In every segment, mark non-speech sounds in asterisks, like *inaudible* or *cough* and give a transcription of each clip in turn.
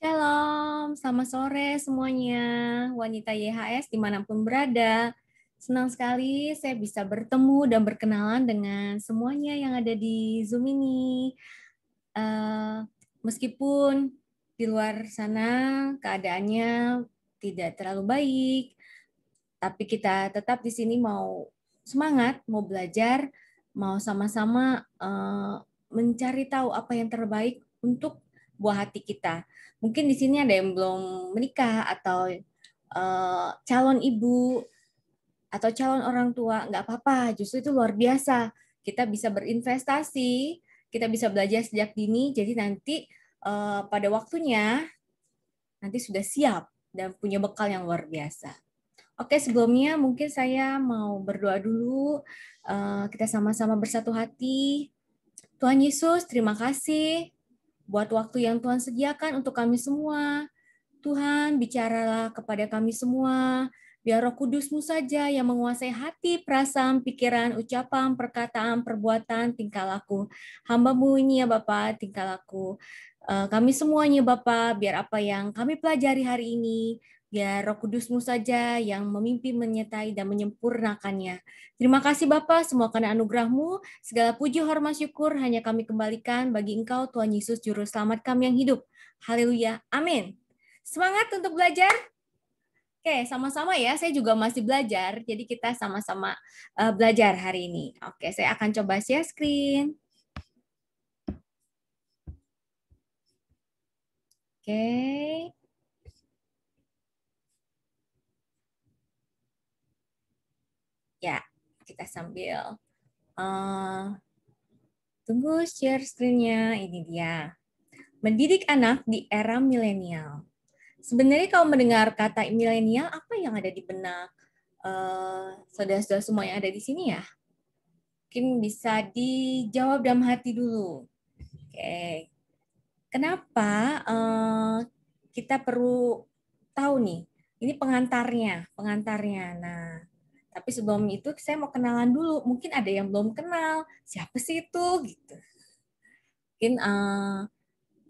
Halo, selamat sore semuanya, wanita YHS dimanapun berada. Senang sekali saya bisa bertemu dan berkenalan dengan semuanya yang ada di Zoom ini. Uh, meskipun di luar sana keadaannya tidak terlalu baik, tapi kita tetap di sini mau semangat, mau belajar, mau sama-sama uh, mencari tahu apa yang terbaik untuk buah hati kita. Mungkin di sini ada yang belum menikah atau uh, calon ibu atau calon orang tua, nggak apa-apa. Justru itu luar biasa. Kita bisa berinvestasi, kita bisa belajar sejak dini. Jadi nanti uh, pada waktunya nanti sudah siap dan punya bekal yang luar biasa. Oke, sebelumnya mungkin saya mau berdoa dulu. Uh, kita sama-sama bersatu hati. Tuhan Yesus, terima kasih buat waktu yang Tuhan sediakan untuk kami semua. Tuhan, bicaralah kepada kami semua. Biar roh kudusmu saja yang menguasai hati, perasaan, pikiran, ucapan, perkataan, perbuatan, tingkah laku. Hambamu ini ya Bapak, tingkah laku. Eh, kami semuanya Bapak, biar apa yang kami pelajari hari ini Ya roh kudusmu saja yang memimpin, menyertai, dan menyempurnakannya. Terima kasih Bapa semua karena anugerahmu. Segala puji, hormat, syukur hanya kami kembalikan bagi Engkau Tuhan Yesus Juru Selamat kami yang hidup. Haleluya. Amin. Semangat untuk belajar. Oke, sama-sama ya. Saya juga masih belajar, jadi kita sama-sama eh, belajar hari ini. Oke, saya akan coba share screen. Oke. Ya, kita sambil uh, tunggu share screen Ini dia. Mendidik anak di era milenial. Sebenarnya kalau mendengar kata milenial, apa yang ada di benak saudara eh, saudara-saudara semua yang ada di sini ya? Mungkin bisa dijawab dalam hati dulu. Oke. Okay. Kenapa uh, kita perlu tahu nih? Ini pengantarnya, pengantarnya. Nah, tapi sebelum itu saya mau kenalan dulu. Mungkin ada yang belum kenal. Siapa sih itu? Gitu. Mungkin uh,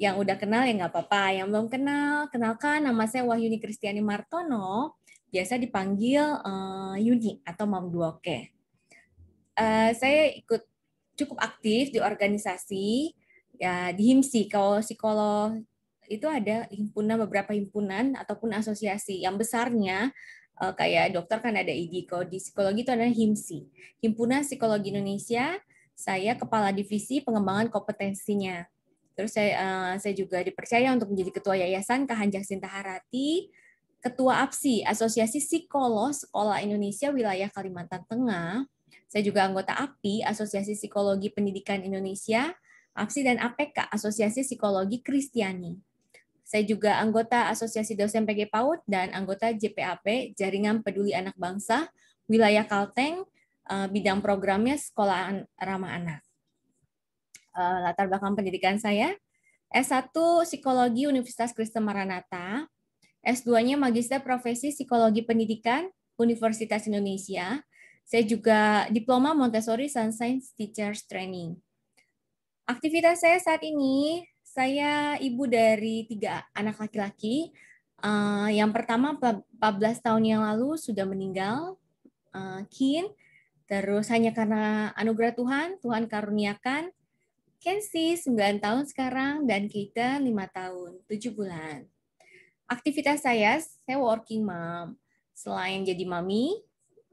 yang udah kenal ya nggak apa-apa. Yang belum kenal, kenalkan nama saya Wahyuni Kristiani Martono. Biasa dipanggil uh, Yuni atau Mam Duoke. Uh, saya ikut cukup aktif di organisasi ya di HIMSI. Kalau psikolog itu ada himpunan beberapa himpunan ataupun asosiasi. Yang besarnya uh, kayak dokter kan ada IGIKO, di psikologi itu ada HIMSI, Himpunan Psikologi Indonesia. Saya kepala divisi pengembangan kompetensinya. Terus saya uh, saya juga dipercaya untuk menjadi ketua yayasan Kahanjak harati ketua APSI, Asosiasi Psikolog Sekolah Indonesia Wilayah Kalimantan Tengah. Saya juga anggota API, Asosiasi Psikologi Pendidikan Indonesia, APSI dan APK, Asosiasi Psikologi Kristiani. Saya juga anggota Asosiasi Dosen PG PAUD dan anggota JPAP, Jaringan Peduli Anak Bangsa, wilayah Kalteng, eh, bidang programnya Sekolah Ramah Anak. Eh, latar belakang pendidikan saya, S1 Psikologi Universitas Kristen Maranatha, S2-nya Magister Profesi Psikologi Pendidikan Universitas Indonesia. Saya juga diploma Montessori Sunshine Teachers Training. Aktivitas saya saat ini saya ibu dari tiga anak laki-laki. Uh, yang pertama 14 tahun yang lalu sudah meninggal, uh, Kin. Terus hanya karena anugerah Tuhan, Tuhan karuniakan. Kensi 9 tahun sekarang dan kita 5 tahun, 7 bulan. Aktivitas saya, saya working mom. Selain jadi mami,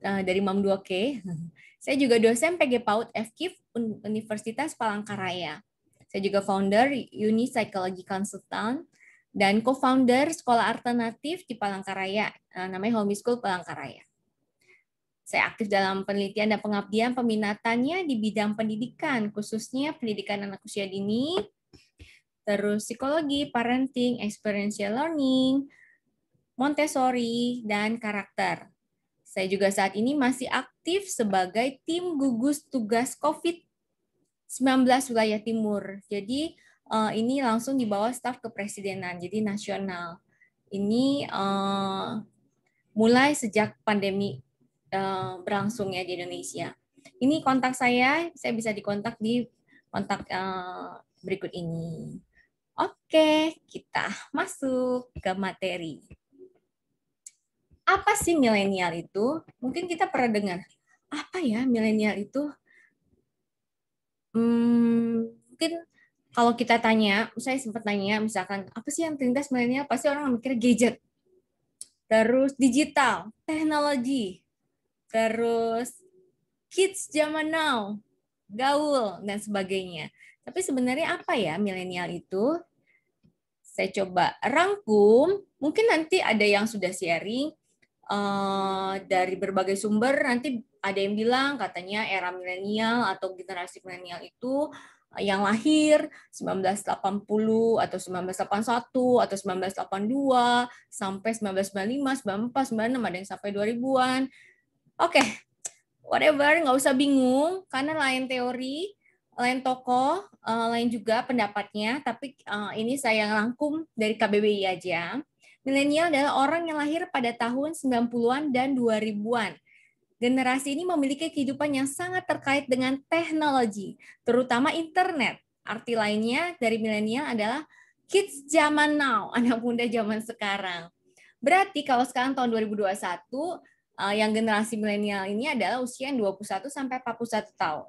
uh, dari Mam 2K, *laughs* saya juga dosen PG PAUD FKIF Universitas Palangkaraya. Saya juga founder Uni Psychology Consultant dan co-founder Sekolah Alternatif di Palangkaraya, eh, namanya School Palangkaraya. Saya aktif dalam penelitian dan pengabdian peminatannya di bidang pendidikan, khususnya pendidikan anak usia dini, terus psikologi, parenting, experiential learning, Montessori, dan karakter. Saya juga saat ini masih aktif sebagai tim gugus tugas COVID 19 19 wilayah timur. Jadi uh, ini langsung dibawa bawah staf kepresidenan, jadi nasional. Ini uh, mulai sejak pandemi uh, berlangsung ya di Indonesia. Ini kontak saya, saya bisa dikontak di kontak uh, berikut ini. Oke, kita masuk ke materi. Apa sih milenial itu? Mungkin kita pernah dengar, apa ya milenial itu? hmm, mungkin kalau kita tanya, saya sempat tanya, misalkan apa sih yang terlintas milenial? Pasti orang mikir gadget, terus digital, teknologi, terus kids zaman now, gaul dan sebagainya. Tapi sebenarnya apa ya milenial itu? Saya coba rangkum, mungkin nanti ada yang sudah sharing uh, dari berbagai sumber, nanti ada yang bilang katanya era milenial atau generasi milenial itu eh, yang lahir 1980 atau 1981 atau 1982 sampai 1995, 94, 96 ada yang sampai 2000-an. Oke, okay. whatever, nggak usah bingung karena lain teori, lain tokoh, eh, lain juga pendapatnya, tapi eh, ini saya rangkum dari KBBI aja. Milenial adalah orang yang lahir pada tahun 90-an dan 2000-an generasi ini memiliki kehidupan yang sangat terkait dengan teknologi, terutama internet. Arti lainnya dari milenial adalah kids zaman now, *laughs* anak muda zaman sekarang. Berarti kalau sekarang tahun 2021, eh, yang generasi milenial ini adalah usia 21 sampai 41 tahun.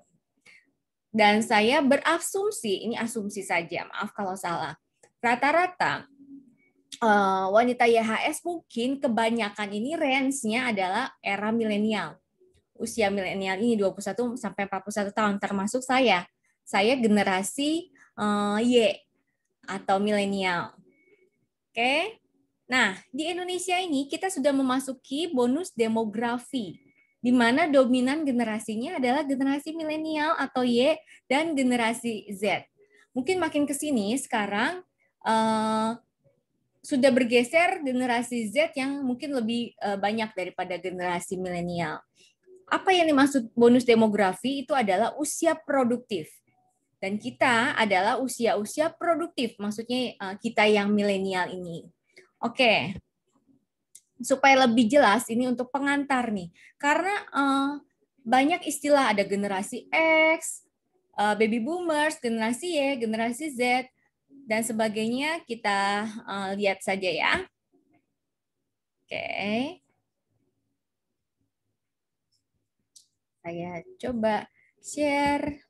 Dan saya berasumsi, ini asumsi saja, maaf kalau salah. Rata-rata uh, wanita YHS mungkin kebanyakan ini range-nya adalah era milenial. Usia milenial ini 21 sampai 41 tahun termasuk saya. Saya generasi uh, Y atau milenial. Oke. Okay? Nah, di Indonesia ini kita sudah memasuki bonus demografi di mana dominan generasinya adalah generasi milenial atau Y dan generasi Z. Mungkin makin ke sini sekarang uh, sudah bergeser generasi Z yang mungkin lebih eh, banyak daripada generasi milenial. Apa yang dimaksud bonus demografi itu adalah usia produktif. Dan kita adalah usia-usia produktif, maksudnya eh, kita yang milenial ini. Oke. Supaya lebih jelas ini untuk pengantar nih. Karena eh, banyak istilah ada generasi X, baby boomers, generasi Y, generasi Z dan sebagainya kita uh, lihat saja ya. Oke. Okay. Saya coba share.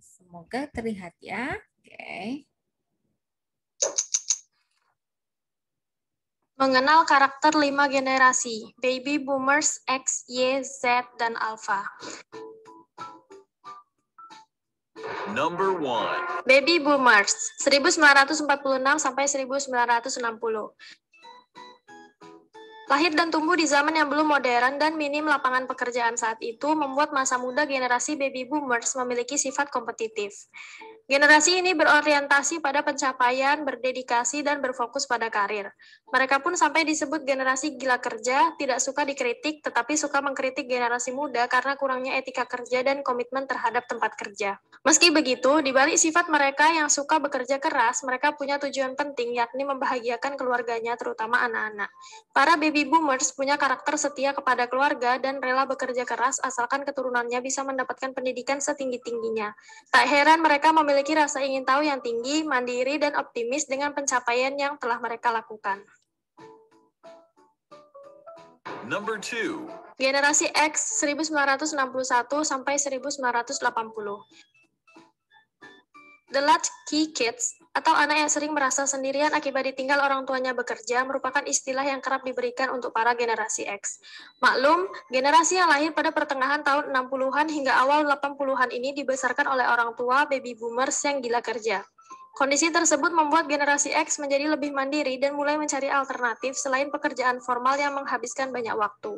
Semoga terlihat ya. Okay. Mengenal karakter lima generasi, baby boomers X, Y, Z, dan alpha. Number one. Baby boomers, 1946 sampai 1960. Lahir dan tumbuh di zaman yang belum modern dan minim lapangan pekerjaan saat itu membuat masa muda generasi baby boomers memiliki sifat kompetitif. Generasi ini berorientasi pada pencapaian, berdedikasi, dan berfokus pada karir. Mereka pun sampai disebut generasi gila kerja, tidak suka dikritik, tetapi suka mengkritik generasi muda karena kurangnya etika kerja dan komitmen terhadap tempat kerja. Meski begitu, dibalik sifat mereka yang suka bekerja keras, mereka punya tujuan penting, yakni membahagiakan keluarganya, terutama anak-anak. Para baby boomers punya karakter setia kepada keluarga dan rela bekerja keras asalkan keturunannya bisa mendapatkan pendidikan setinggi-tingginya. Tak heran mereka memilih memiliki rasa ingin tahu yang tinggi, mandiri, dan optimis dengan pencapaian yang telah mereka lakukan. Number two. Generasi X 1961 sampai 1980. The latchkey kids atau anak yang sering merasa sendirian akibat ditinggal orang tuanya bekerja merupakan istilah yang kerap diberikan untuk para generasi X. Maklum, generasi yang lahir pada pertengahan tahun 60-an hingga awal 80-an ini dibesarkan oleh orang tua baby boomers yang gila kerja. Kondisi tersebut membuat generasi X menjadi lebih mandiri dan mulai mencari alternatif selain pekerjaan formal yang menghabiskan banyak waktu.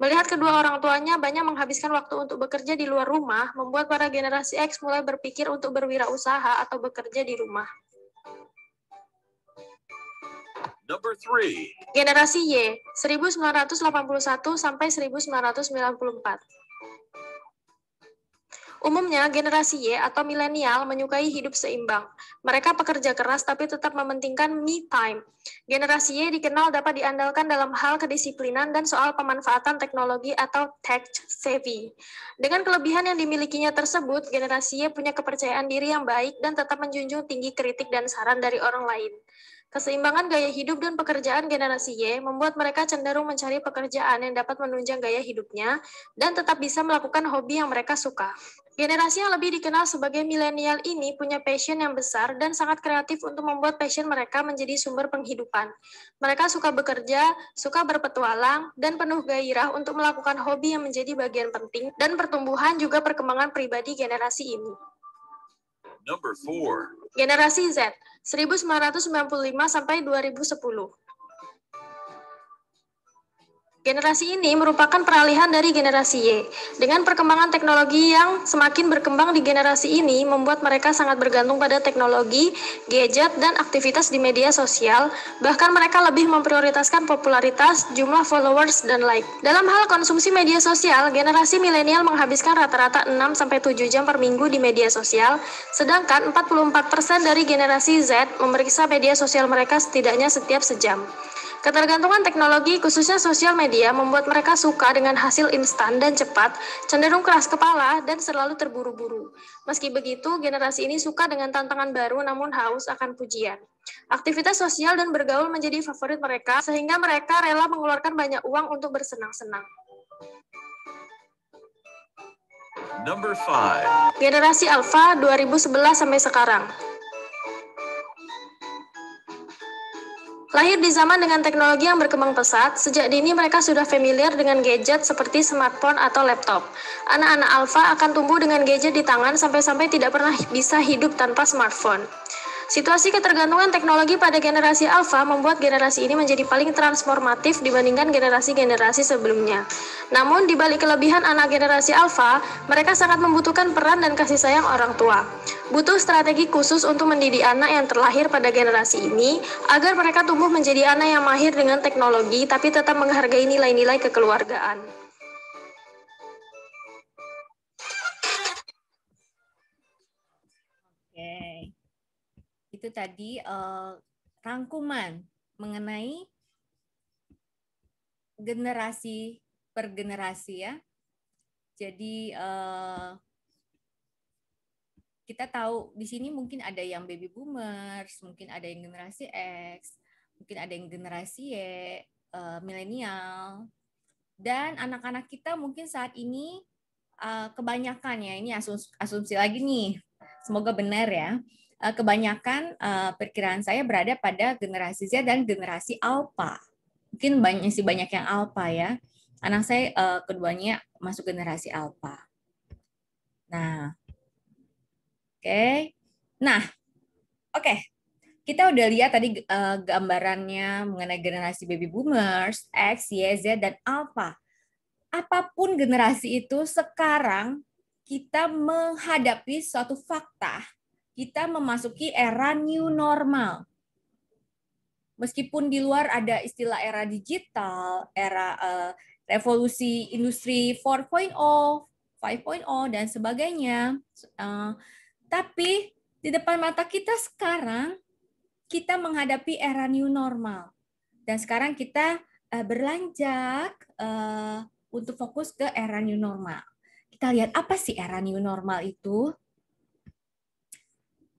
Melihat kedua orang tuanya banyak menghabiskan waktu untuk bekerja di luar rumah, membuat para generasi X mulai berpikir untuk berwirausaha atau bekerja di rumah. Number three. Generasi Y, 1981 sampai 1994. Umumnya, generasi Y atau milenial menyukai hidup seimbang. Mereka pekerja keras tapi tetap mementingkan me time. Generasi Y dikenal dapat diandalkan dalam hal kedisiplinan dan soal pemanfaatan teknologi atau tech savvy. Dengan kelebihan yang dimilikinya tersebut, generasi Y punya kepercayaan diri yang baik dan tetap menjunjung tinggi kritik dan saran dari orang lain. Keseimbangan gaya hidup dan pekerjaan generasi Y membuat mereka cenderung mencari pekerjaan yang dapat menunjang gaya hidupnya dan tetap bisa melakukan hobi yang mereka suka. Generasi yang lebih dikenal sebagai milenial ini punya passion yang besar dan sangat kreatif untuk membuat passion mereka menjadi sumber penghidupan. Mereka suka bekerja, suka berpetualang, dan penuh gairah untuk melakukan hobi yang menjadi bagian penting dan pertumbuhan juga perkembangan pribadi generasi ini. Number four. Generasi Z, 1995 sampai 2010. Generasi ini merupakan peralihan dari generasi Y. Dengan perkembangan teknologi yang semakin berkembang di generasi ini, membuat mereka sangat bergantung pada teknologi, gadget, dan aktivitas di media sosial. Bahkan mereka lebih memprioritaskan popularitas, jumlah followers, dan like. Dalam hal konsumsi media sosial, generasi milenial menghabiskan rata-rata 6-7 jam per minggu di media sosial, sedangkan 44% dari generasi Z memeriksa media sosial mereka setidaknya setiap sejam. Ketergantungan teknologi, khususnya sosial media, membuat mereka suka dengan hasil instan dan cepat, cenderung keras kepala, dan selalu terburu-buru. Meski begitu, generasi ini suka dengan tantangan baru namun haus akan pujian. Aktivitas sosial dan bergaul menjadi favorit mereka, sehingga mereka rela mengeluarkan banyak uang untuk bersenang-senang. Number five. Generasi Alpha 2011 sampai sekarang. Lahir di zaman dengan teknologi yang berkembang pesat, sejak dini mereka sudah familiar dengan gadget seperti smartphone atau laptop. Anak-anak alfa akan tumbuh dengan gadget di tangan sampai-sampai tidak pernah bisa hidup tanpa smartphone. Situasi ketergantungan teknologi pada generasi alfa membuat generasi ini menjadi paling transformatif dibandingkan generasi-generasi sebelumnya. Namun, di balik kelebihan anak generasi alfa, mereka sangat membutuhkan peran dan kasih sayang orang tua. Butuh strategi khusus untuk mendidik anak yang terlahir pada generasi ini agar mereka tumbuh menjadi anak yang mahir dengan teknologi tapi tetap menghargai nilai-nilai kekeluargaan. itu tadi uh, rangkuman mengenai generasi per generasi ya. Jadi eh, kita tahu di sini mungkin ada yang baby boomers, mungkin ada yang generasi X, mungkin ada yang generasi Y, eh, milenial, dan anak-anak kita mungkin saat ini kebanyakan ya ini asumsi, asumsi lagi nih, semoga benar ya Eh, kebanyakan eh, perkiraan saya berada pada generasi Z dan generasi alpha. Mungkin banyak sih banyak yang alpha ya. Anak saya eh, keduanya masuk generasi alpha. Nah, oke. Okay. Nah, oke. Okay. Kita udah lihat tadi uh, gambarannya mengenai generasi baby boomers, X, Y, Z, dan alpha. Apapun generasi itu, sekarang kita menghadapi suatu fakta kita memasuki era new normal. Meskipun di luar ada istilah era digital, era uh, revolusi industri 4.0, 5.0 dan sebagainya, uh, tapi di depan mata kita sekarang kita menghadapi era new normal dan sekarang kita uh, berlanjak uh, untuk fokus ke era new normal. Kita lihat apa sih era new normal itu?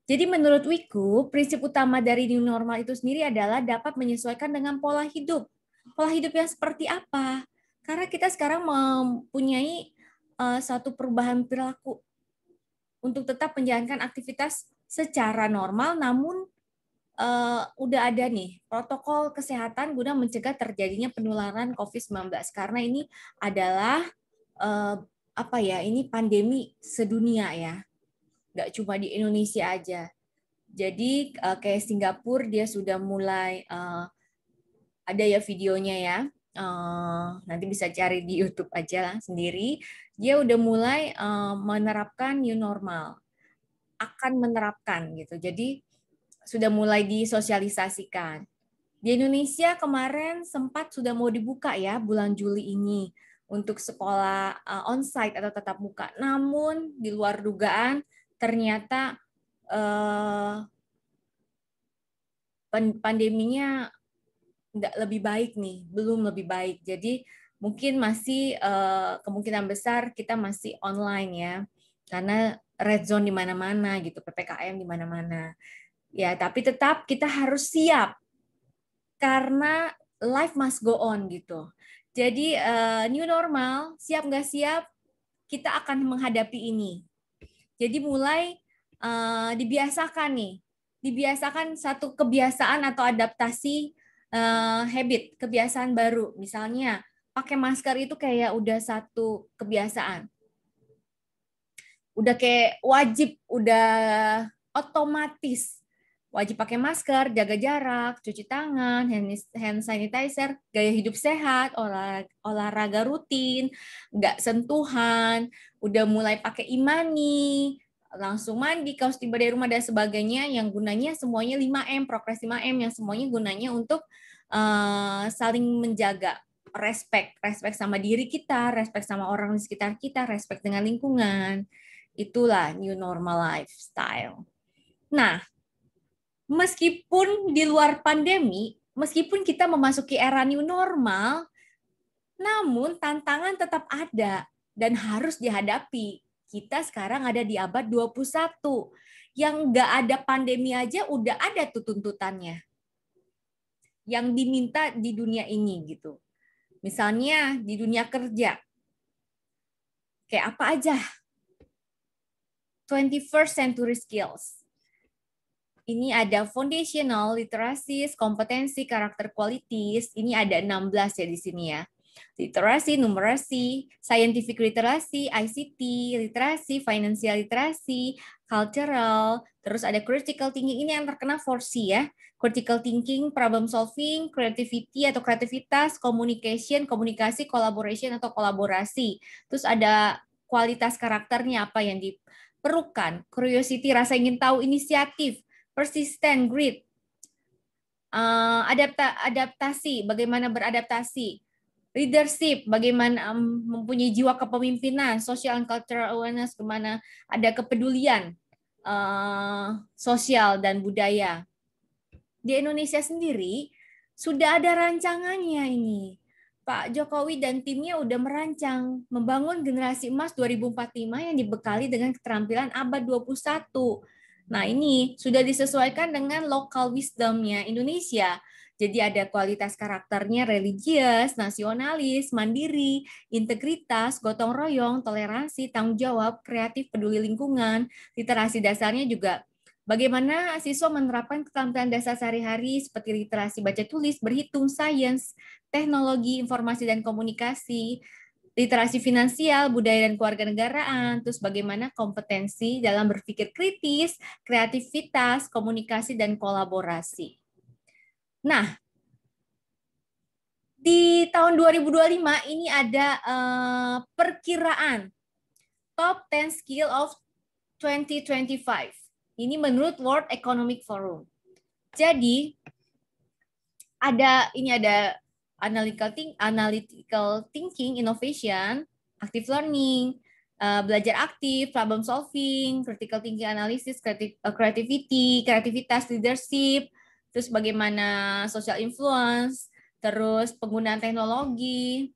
Jadi menurut Wiku, prinsip utama dari new normal itu sendiri adalah dapat menyesuaikan dengan pola hidup. Pola hidup yang seperti apa? Karena kita sekarang mempunyai uh, eh, satu perubahan perilaku untuk tetap menjalankan aktivitas secara normal, namun uh, udah ada nih protokol kesehatan guna mencegah terjadinya penularan COVID-19. Karena ini adalah uh, apa ya? Ini pandemi sedunia ya nggak cuma di Indonesia aja. Jadi uh, kayak Singapura dia sudah mulai uh, ada ya videonya ya. Uh, nanti bisa cari di YouTube aja lah sendiri. Dia udah mulai uh, menerapkan new normal, akan menerapkan gitu. Jadi sudah mulai disosialisasikan. Di Indonesia kemarin sempat sudah mau dibuka ya bulan Juli ini untuk sekolah uh, onsite atau tetap muka. Namun di luar dugaan ternyata eh, pandeminya tidak lebih baik nih, belum lebih baik. Jadi mungkin masih eh, kemungkinan besar kita masih online ya, karena red zone di mana-mana gitu, ppkm di mana-mana. Ya, tapi tetap kita harus siap karena life must go on gitu. Jadi uh, new normal, siap nggak siap, kita akan menghadapi ini. Jadi mulai uh, dibiasakan nih, dibiasakan satu kebiasaan atau adaptasi uh, habit, kebiasaan baru. Misalnya pakai masker itu kayak udah satu kebiasaan. Udah kayak wajib, udah otomatis wajib pakai masker, jaga jarak, cuci tangan, hand sanitizer, gaya hidup sehat, olah, olahraga rutin, nggak sentuhan, udah mulai pakai imani, langsung mandi, kaos tiba dari rumah, dan sebagainya, yang gunanya semuanya 5M, progres 5M, yang semuanya gunanya untuk uh, saling menjaga respect, respect sama diri kita, respect sama orang di sekitar kita, respect dengan lingkungan. Itulah new normal lifestyle. Nah, meskipun di luar pandemi, meskipun kita memasuki era new normal, namun tantangan tetap ada dan harus dihadapi. Kita sekarang ada di abad 21 yang nggak ada pandemi aja udah ada tuh tuntutannya yang diminta di dunia ini gitu. Misalnya di dunia kerja. Kayak apa aja? 21st century skills ini ada foundational, literacies, kompetensi, karakter qualities. Ini ada 16 ya di sini ya. Literasi, numerasi, scientific literacy, ICT, literasi, financial literacy, cultural, terus ada critical thinking ini yang terkena 4C ya. Critical thinking, problem solving, creativity atau kreativitas, communication, komunikasi, collaboration atau kolaborasi. Terus ada kualitas karakternya apa yang diperlukan, curiosity, rasa ingin tahu, inisiatif, persistent grit, uh, eh, adapta adaptasi, bagaimana beradaptasi, leadership, bagaimana um, mempunyai jiwa kepemimpinan, social and cultural awareness, kemana ada kepedulian uh, sosial dan budaya. Di Indonesia sendiri sudah ada rancangannya ini. Pak Jokowi dan timnya udah merancang membangun generasi emas 2045 yang dibekali dengan keterampilan abad 21 Nah, ini sudah disesuaikan dengan local wisdomnya Indonesia. Jadi ada kualitas karakternya religius, nasionalis, mandiri, integritas, gotong royong, toleransi, tanggung jawab, kreatif, peduli lingkungan, literasi dasarnya juga Bagaimana siswa menerapkan keterampilan dasar sehari-hari seperti literasi baca tulis, berhitung, sains, teknologi, informasi dan komunikasi, literasi finansial, budaya dan keluarga negaraan terus bagaimana kompetensi dalam berpikir kritis, kreativitas, komunikasi dan kolaborasi. Nah, di tahun 2025 ini ada uh, perkiraan top 10 skill of 2025. Ini menurut World Economic Forum. Jadi ada ini ada analytical, think, analytical thinking, innovation, active learning, uh, belajar aktif, problem solving, critical thinking analysis, uh, creativity, kreativitas, leadership, terus bagaimana social influence, terus penggunaan teknologi,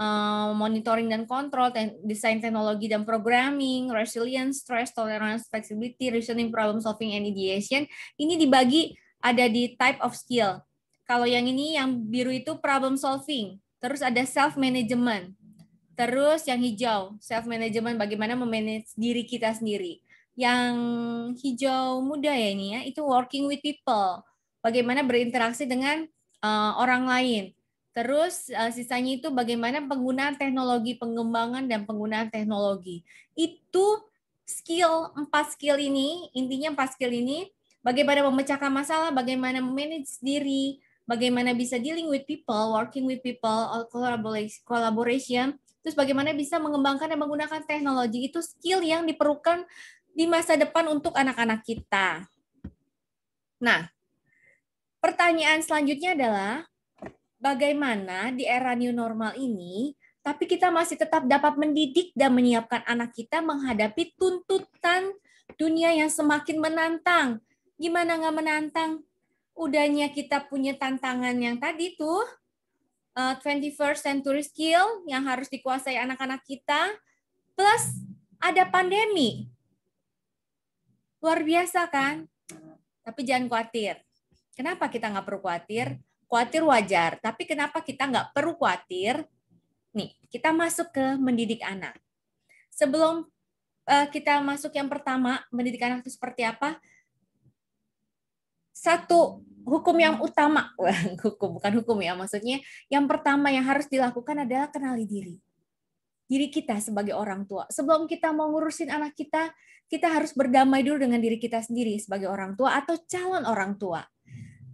uh, monitoring dan kontrol, te desain teknologi dan programming, resilience, stress, tolerance, flexibility, reasoning, problem solving, and ideation. Ini dibagi ada di type of skill. Kalau yang ini yang biru itu problem solving, terus ada self management. Terus yang hijau, self management bagaimana memanage diri kita sendiri. Yang hijau muda ya ini ya, itu working with people. Bagaimana berinteraksi dengan uh, orang lain. Terus uh, sisanya itu bagaimana penggunaan teknologi, pengembangan dan penggunaan teknologi. Itu skill, empat skill ini, intinya empat skill ini, bagaimana memecahkan masalah, bagaimana memanage diri, bagaimana bisa dealing with people, working with people, collaboration, terus bagaimana bisa mengembangkan dan menggunakan teknologi itu skill yang diperlukan di masa depan untuk anak-anak kita. Nah, pertanyaan selanjutnya adalah bagaimana di era new normal ini tapi kita masih tetap dapat mendidik dan menyiapkan anak kita menghadapi tuntutan dunia yang semakin menantang. Gimana nggak menantang? udahnya kita punya tantangan yang tadi tuh, uh, eh, 21st century skill yang harus dikuasai anak-anak kita, plus ada pandemi. Luar biasa kan? Tapi jangan khawatir. Kenapa kita nggak perlu khawatir? Khawatir wajar, tapi kenapa kita nggak perlu khawatir? Nih, kita masuk ke mendidik anak. Sebelum uh, kita masuk yang pertama, mendidik anak itu seperti apa? Satu, hukum yang utama, *laughs* hukum bukan hukum ya, maksudnya yang pertama yang harus dilakukan adalah kenali diri. Diri kita sebagai orang tua. Sebelum kita mau ngurusin anak kita, kita harus berdamai dulu dengan diri kita sendiri sebagai orang tua atau calon orang tua.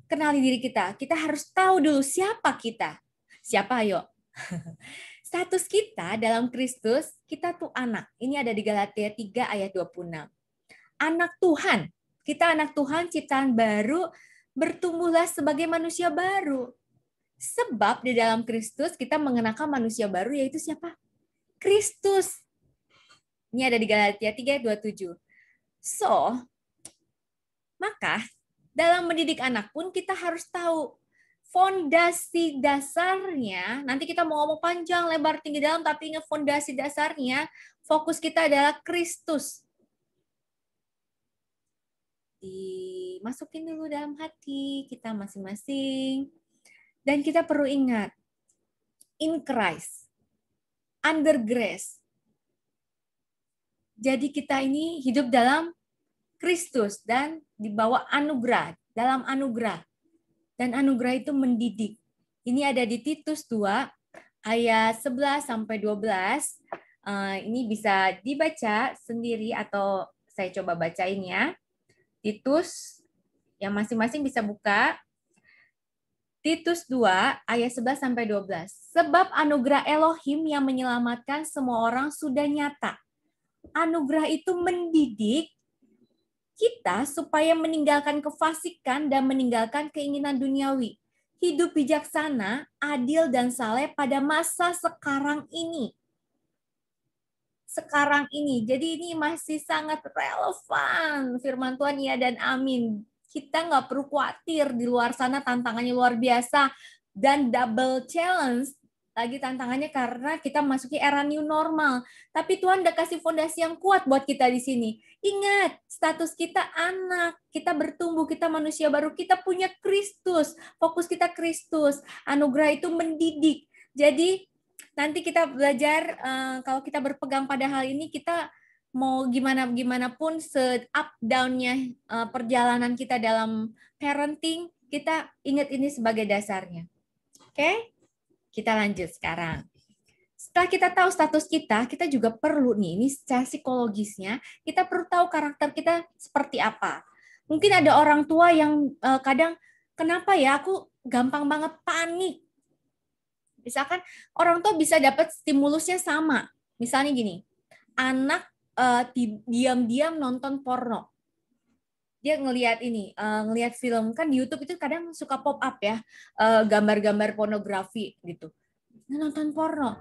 Kenali diri kita. Kita harus tahu dulu siapa kita. Siapa ayo? *laughs* Status kita dalam Kristus, kita tuh anak. Ini ada di Galatia 3 ayat 26. Anak Tuhan. Kita anak Tuhan ciptaan baru bertumbuhlah sebagai manusia baru. Sebab di dalam Kristus kita mengenakan manusia baru yaitu siapa? Kristus. Ini ada di Galatia 27. So, maka dalam mendidik anak pun kita harus tahu fondasi dasarnya. Nanti kita mau ngomong panjang, lebar, tinggi, dalam, tapi ingat fondasi dasarnya fokus kita adalah Kristus. Di masukin dulu dalam hati kita masing-masing. Dan kita perlu ingat, in Christ, under grace. Jadi kita ini hidup dalam Kristus dan dibawa anugerah, dalam anugerah. Dan anugerah itu mendidik. Ini ada di Titus 2 ayat 11 sampai 12. Eh, ini bisa dibaca sendiri atau saya coba bacain ya. Titus yang masing-masing bisa buka Titus 2 ayat 11 sampai 12. Sebab anugerah Elohim yang menyelamatkan semua orang sudah nyata. Anugerah itu mendidik kita supaya meninggalkan kefasikan dan meninggalkan keinginan duniawi. Hidup bijaksana, adil dan saleh pada masa sekarang ini. Sekarang ini. Jadi ini masih sangat relevan firman Tuhan ya dan amin kita nggak perlu khawatir di luar sana tantangannya luar biasa dan double challenge lagi tantangannya karena kita masuki era new normal. Tapi Tuhan udah kasih fondasi yang kuat buat kita di sini. Ingat, status kita anak, kita bertumbuh, kita manusia baru, kita punya Kristus. Fokus kita Kristus. Anugerah itu mendidik. Jadi nanti kita belajar eh, kalau kita berpegang pada hal ini kita mau gimana gimana pun se up downnya uh, perjalanan kita dalam parenting kita ingat ini sebagai dasarnya oke okay? kita lanjut sekarang setelah kita tahu status kita kita juga perlu nih ini secara psikologisnya kita perlu tahu karakter kita seperti apa mungkin ada orang tua yang uh, kadang kenapa ya aku gampang banget panik misalkan orang tua bisa dapat stimulusnya sama misalnya gini anak uh, diam-diam nonton porno dia ngelihat ini uh, eh, ngelihat film kan di YouTube itu kadang suka pop up ya gambar eh, gambar-gambar pornografi gitu nonton porno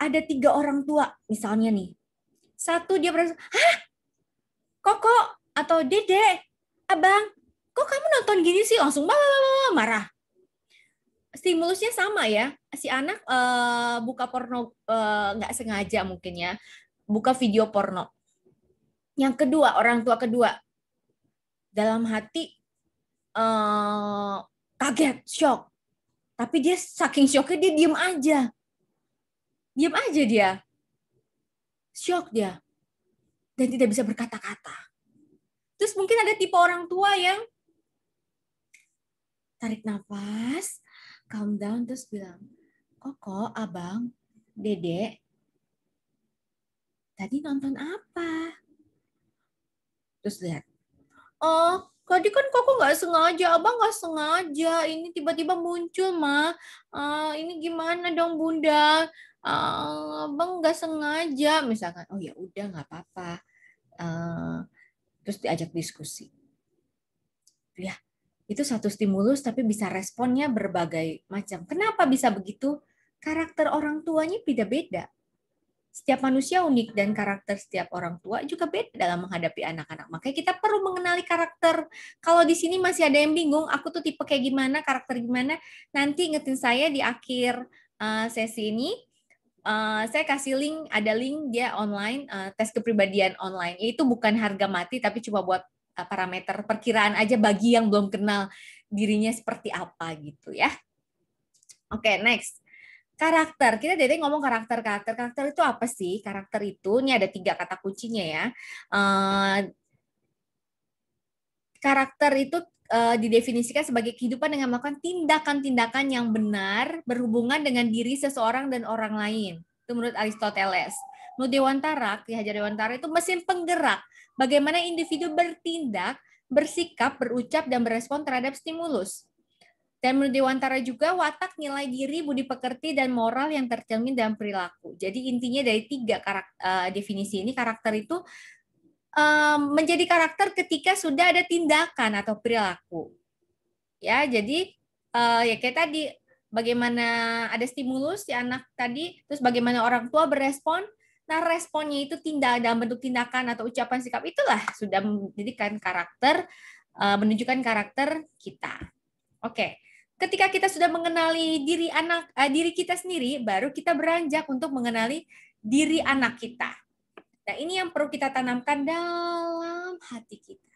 ada tiga orang tua misalnya nih satu dia berasa hah koko atau dede abang kok kamu nonton gini sih langsung marah stimulusnya sama ya si anak uh, buka porno nggak uh, sengaja mungkin ya buka video porno. Yang kedua, orang tua kedua dalam hati uh, kaget, shock. Tapi dia saking shocknya dia diem aja. Diem aja dia. Shock dia. Dan tidak bisa berkata-kata. Terus mungkin ada tipe orang tua yang tarik nafas, calm down, terus bilang, koko, abang, dedek, tadi nonton apa? Terus lihat, oh tadi kan koko nggak sengaja, abang nggak sengaja, ini tiba-tiba muncul ma, uh, ini gimana dong bunda, uh, abang nggak sengaja, misalkan, oh ya udah nggak apa-apa, uh, terus diajak diskusi. Ya, itu satu stimulus tapi bisa responnya berbagai macam. Kenapa bisa begitu? Karakter orang tuanya beda-beda setiap manusia unik dan karakter setiap orang tua juga beda dalam menghadapi anak-anak. Makanya kita perlu mengenali karakter. Kalau di sini masih ada yang bingung, aku tuh tipe kayak gimana, karakter gimana, nanti ingetin saya di akhir eh, sesi ini. Eh, saya kasih link, ada link dia online, eh, tes kepribadian online. Ya, itu bukan harga mati, tapi cuma buat parameter perkiraan aja bagi yang belum kenal dirinya seperti apa gitu ya. Oke, okay, next karakter. Kita dari ngomong karakter, karakter, karakter itu apa sih? Karakter itu, ini ada tiga kata kuncinya ya. Uh, karakter itu eh, didefinisikan sebagai kehidupan dengan melakukan tindakan-tindakan yang benar berhubungan dengan diri seseorang dan orang lain. Itu menurut Aristoteles. Menurut Dewantara, Ki Hajar Dewantara itu mesin penggerak. Bagaimana individu bertindak, bersikap, berucap, dan berespon terhadap stimulus. Dan menurut Dewantara juga watak nilai diri, budi pekerti dan moral yang tercermin dalam perilaku. Jadi intinya dari tiga karakter, uh, definisi ini karakter itu um, menjadi karakter ketika sudah ada tindakan atau perilaku. Ya, jadi uh, ya kayak tadi bagaimana ada stimulus si anak tadi, terus bagaimana orang tua berespon. Nah, responnya itu tindak dalam bentuk tindakan atau ucapan sikap itulah sudah menjadikan karakter uh, menunjukkan karakter kita. Oke. Okay ketika kita sudah mengenali diri anak uh, diri kita sendiri baru kita beranjak untuk mengenali diri anak kita nah ini yang perlu kita tanamkan dalam hati kita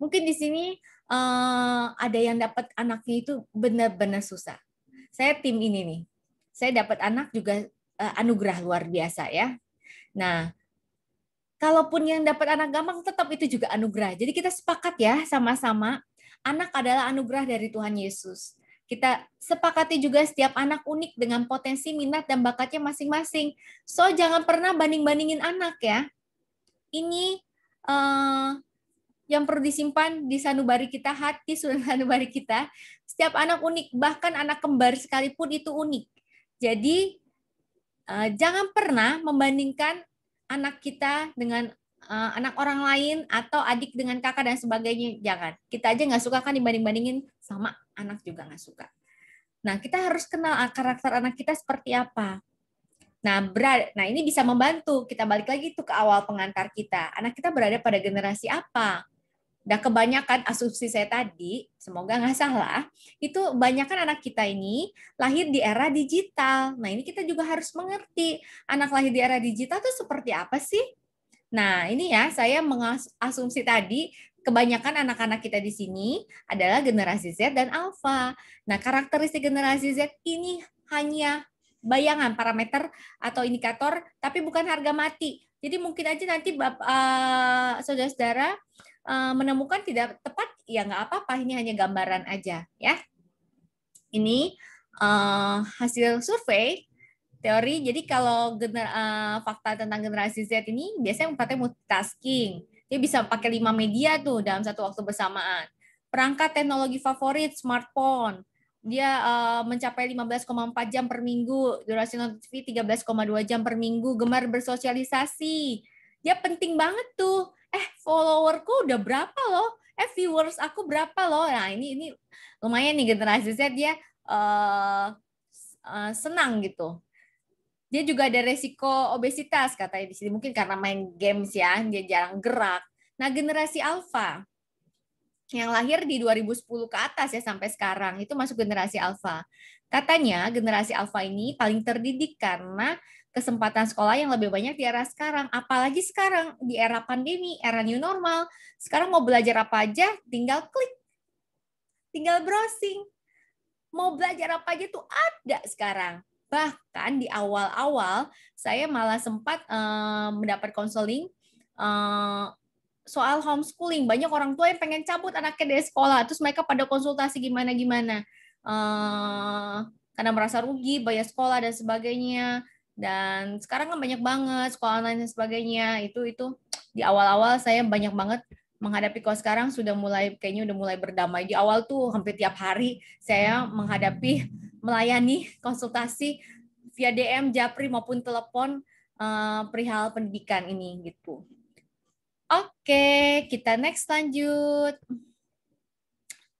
mungkin di sini uh, ada yang dapat anaknya itu benar-benar susah saya tim ini nih saya dapat anak juga uh, anugerah luar biasa ya nah kalaupun yang dapat anak gampang tetap itu juga anugerah jadi kita sepakat ya sama-sama anak adalah anugerah dari Tuhan Yesus. Kita sepakati juga setiap anak unik dengan potensi, minat, dan bakatnya masing-masing. So, jangan pernah banding-bandingin anak ya. Ini uh, yang perlu disimpan di sanubari kita, hati *laughs* sanubari kita. Setiap anak unik, bahkan anak kembar sekalipun itu unik. Jadi, uh, jangan pernah membandingkan anak kita dengan Eh, anak orang lain atau adik dengan kakak dan sebagainya jangan kita aja nggak suka kan dibanding bandingin sama anak juga nggak suka nah kita harus kenal karakter anak kita seperti apa nah berada, nah ini bisa membantu kita balik lagi tuh ke awal pengantar kita anak kita berada pada generasi apa Nah, kebanyakan asumsi saya tadi, semoga nggak salah, itu banyakkan anak kita ini lahir di era digital. Nah, ini kita juga harus mengerti anak lahir di era digital itu seperti apa sih? Nah, ini ya saya mengasumsi tadi kebanyakan anak-anak kita di sini adalah generasi Z dan Alpha Nah, karakteristik generasi Z ini hanya bayangan parameter atau indikator tapi bukan harga mati. Jadi mungkin aja nanti uh, saudara-saudara uh, menemukan tidak tepat ya nggak apa-apa ini hanya gambaran aja ya. Ini uh, hasil survei teori. Jadi kalau gener, uh, fakta tentang generasi Z ini biasanya katanya multitasking. Dia bisa pakai lima media tuh dalam satu waktu bersamaan. Perangkat teknologi favorit smartphone. Dia uh, mencapai 15,4 jam per minggu, durasi nonton TV 13,2 jam per minggu, gemar bersosialisasi. Dia penting banget tuh. Eh, followerku udah berapa loh? Eh, viewers aku berapa loh? Nah, ini ini lumayan nih generasi Z dia uh, uh, senang gitu dia juga ada resiko obesitas katanya di sini mungkin karena main games ya dia jarang gerak nah generasi alpha yang lahir di 2010 ke atas ya sampai sekarang itu masuk generasi alpha. katanya generasi alpha ini paling terdidik karena kesempatan sekolah yang lebih banyak di era sekarang apalagi sekarang di era pandemi era new normal sekarang mau belajar apa aja tinggal klik tinggal browsing mau belajar apa aja tuh ada sekarang Bahkan di awal-awal saya malah sempat uh, mendapat konseling uh, soal homeschooling. Banyak orang tua yang pengen cabut anaknya dari sekolah, terus mereka pada konsultasi gimana-gimana. Uh, karena merasa rugi, bayar sekolah dan sebagainya. Dan sekarang kan banyak banget sekolah online dan sebagainya. Itu itu di awal-awal saya banyak banget menghadapi kalau sekarang sudah mulai kayaknya udah mulai berdamai di awal tuh hampir tiap hari saya menghadapi melayani konsultasi via DM, japri maupun telepon uh, perihal pendidikan ini gitu. Oke, kita next lanjut.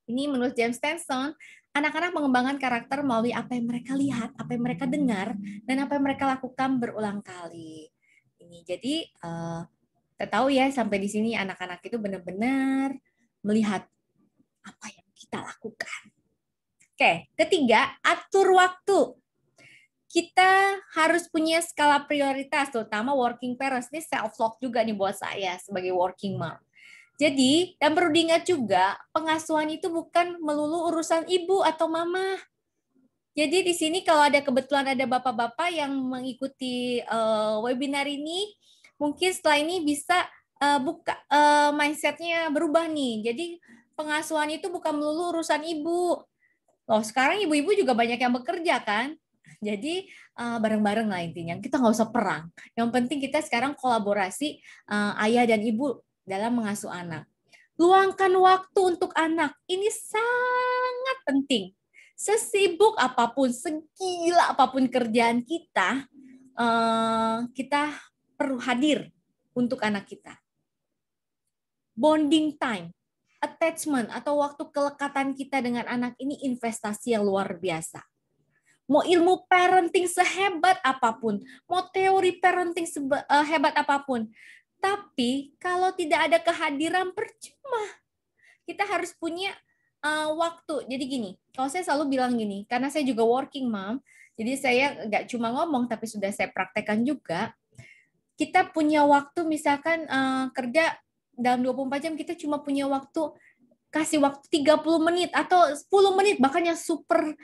Ini menurut James Stenson, anak-anak mengembangkan karakter melalui apa yang mereka lihat, apa yang mereka dengar, dan apa yang mereka lakukan berulang kali. Ini jadi uh, kita tahu ya sampai di sini anak-anak itu benar-benar melihat apa yang kita lakukan Oke, ketiga, atur waktu. Kita harus punya skala prioritas, terutama working parents. Ini self-love juga nih buat saya sebagai working mom. Jadi, dan perlu diingat juga, pengasuhan itu bukan melulu urusan ibu atau mama. Jadi di sini kalau ada kebetulan ada bapak-bapak yang mengikuti uh, webinar ini, mungkin setelah ini bisa uh, buka uh, mindsetnya berubah nih. Jadi pengasuhan itu bukan melulu urusan ibu, Loh, sekarang ibu-ibu juga banyak yang bekerja kan? Jadi bareng eh, bareng-bareng lah intinya. Kita nggak usah perang. Yang penting kita sekarang kolaborasi uh, ayah dan ibu dalam mengasuh anak. Luangkan waktu untuk anak. Ini sangat penting. Sesibuk apapun, segila apapun kerjaan kita, uh, kita perlu hadir untuk anak kita. Bonding time attachment atau waktu kelekatan kita dengan anak ini investasi yang luar biasa. Mau ilmu parenting sehebat apapun, mau teori parenting sehebat eh, apapun, tapi kalau tidak ada kehadiran percuma. Kita harus punya uh, waktu. Jadi gini, kalau saya selalu bilang gini, karena saya juga working mom, jadi saya nggak cuma ngomong tapi sudah saya praktekkan juga. Kita punya waktu misalkan uh, kerja dalam 24 jam kita cuma punya waktu kasih waktu 30 menit atau 10 menit bahkan yang super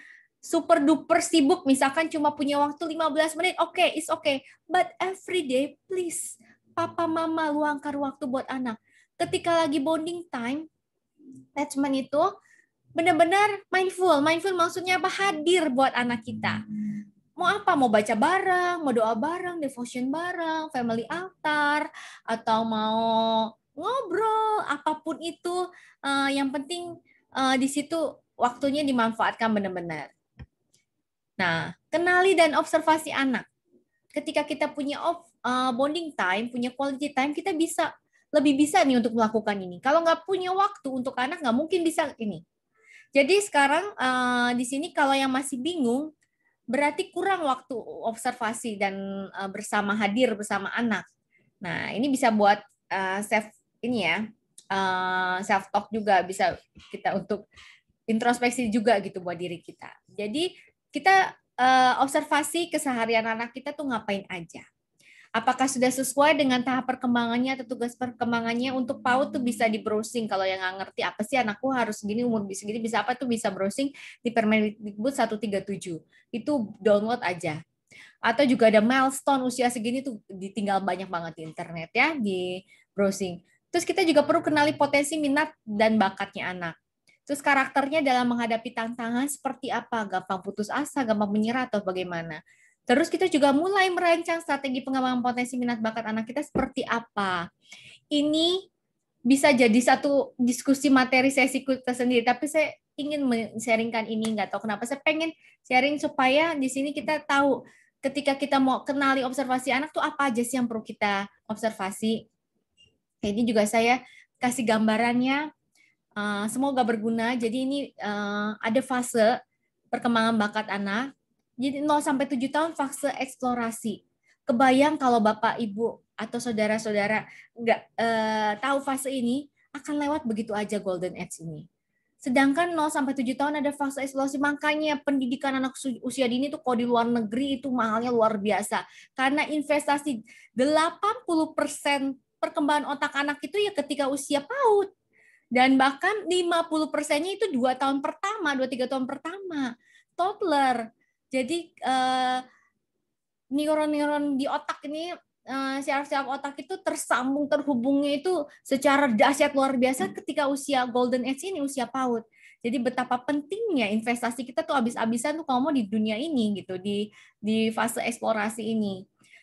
super duper sibuk misalkan cuma punya waktu 15 menit oke okay, it's okay but every day please papa mama luangkan waktu buat anak ketika lagi bonding time attachment itu benar-benar mindful mindful maksudnya apa hadir buat anak kita mau apa mau baca bareng mau doa bareng devotion bareng family altar atau mau ngobrol apapun itu uh, yang penting uh, di situ waktunya dimanfaatkan benar-benar. Nah, kenali dan observasi anak. Ketika kita punya off, uh, eh, bonding time, punya quality time, kita bisa lebih bisa nih untuk melakukan ini. Kalau nggak punya waktu untuk anak, nggak mungkin bisa ini. Jadi sekarang uh, di sini kalau yang masih bingung, berarti kurang waktu observasi dan uh, bersama hadir bersama anak. Nah, ini bisa buat uh, self ini ya uh, eh, self talk juga bisa kita untuk introspeksi juga gitu buat diri kita. Jadi kita uh, observasi keseharian anak kita tuh ngapain aja. Apakah sudah sesuai dengan tahap perkembangannya atau tugas perkembangannya untuk PAUD tuh bisa di browsing kalau yang nggak ngerti apa sih anakku harus gini umur bisa gini bisa apa tuh bisa browsing di Permendikbud 137 itu download aja atau juga ada milestone usia segini tuh ditinggal banyak banget di internet ya di browsing Terus kita juga perlu kenali potensi minat dan bakatnya anak. Terus karakternya dalam menghadapi tantangan seperti apa, gampang putus asa, gampang menyerah atau bagaimana. Terus kita juga mulai merancang strategi pengembangan potensi minat bakat anak kita seperti apa. Ini bisa jadi satu diskusi materi sesi kita sendiri, tapi saya ingin sharingkan ini nggak tahu kenapa saya pengen sharing supaya di sini kita tahu ketika kita mau kenali observasi anak tuh apa aja sih yang perlu kita observasi ini juga saya kasih gambarannya. Uh, semoga berguna. Jadi ini uh, ada fase perkembangan bakat anak. Jadi 0 sampai 7 tahun fase eksplorasi. Kebayang kalau Bapak Ibu atau saudara-saudara nggak uh, tahu fase ini akan lewat begitu aja golden age ini. Sedangkan 0 sampai 7 tahun ada fase eksplorasi, makanya pendidikan anak usia dini itu kalau di luar negeri itu mahalnya luar biasa. Karena investasi 80% perkembangan otak anak itu ya ketika usia PAUD. Dan bahkan 50 persennya itu dua tahun pertama, dua tiga tahun pertama. Toddler. Jadi eh, neuron-neuron di otak ini eh, siap-siap otak itu tersambung terhubungnya itu secara dahsyat luar biasa ketika usia golden age ini usia PAUD. Jadi betapa pentingnya investasi kita tuh abis-abisan tuh kalau mau di dunia ini gitu di di fase eksplorasi ini.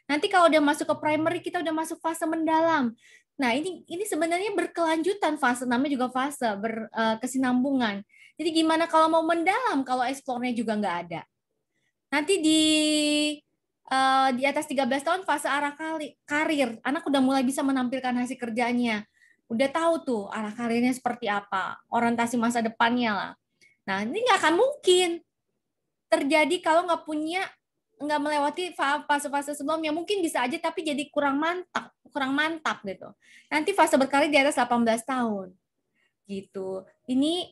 Nanti kalau udah masuk ke primary kita udah masuk fase mendalam. Nah, ini ini sebenarnya berkelanjutan fase namanya juga fase berkesinambungan. Eh, uh, Jadi gimana kalau mau mendalam kalau eksplornya juga nggak ada? Nanti di uh, di atas 13 tahun fase arah kali, karir, anak udah mulai bisa menampilkan hasil kerjanya. Udah tahu tuh arah karirnya seperti apa, orientasi masa depannya lah. Nah, ini nggak akan mungkin terjadi kalau nggak punya nggak melewati fase-fase sebelumnya mungkin bisa aja tapi jadi kurang mantap kurang mantap gitu nanti fase berkali di atas 18 tahun gitu ini